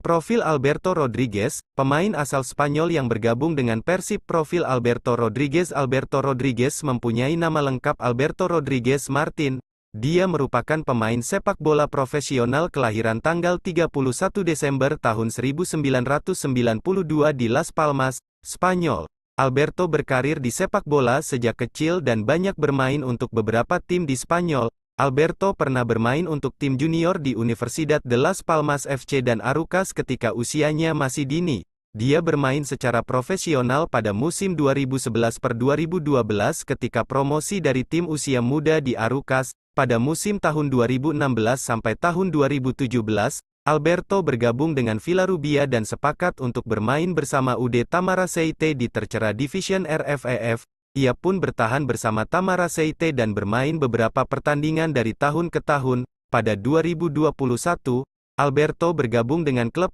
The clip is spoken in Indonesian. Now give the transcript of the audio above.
Profil Alberto Rodriguez, pemain asal Spanyol yang bergabung dengan Persib Profil Alberto Rodriguez Alberto Rodriguez mempunyai nama lengkap Alberto Rodriguez Martin. Dia merupakan pemain sepak bola profesional kelahiran tanggal 31 Desember tahun 1992 di Las Palmas, Spanyol. Alberto berkarir di sepak bola sejak kecil dan banyak bermain untuk beberapa tim di Spanyol, Alberto pernah bermain untuk tim junior di Universidad de Las Palmas FC dan Arucas ketika usianya masih dini. Dia bermain secara profesional pada musim 2011 2012 ketika promosi dari tim usia muda di Arucas. Pada musim tahun 2016 sampai tahun 2017, Alberto bergabung dengan Villarubia dan sepakat untuk bermain bersama UD Tamara Seite di tercera Division RFEF, e ia pun bertahan bersama Tamara Seite dan bermain beberapa pertandingan dari tahun ke tahun. Pada 2021, Alberto bergabung dengan klub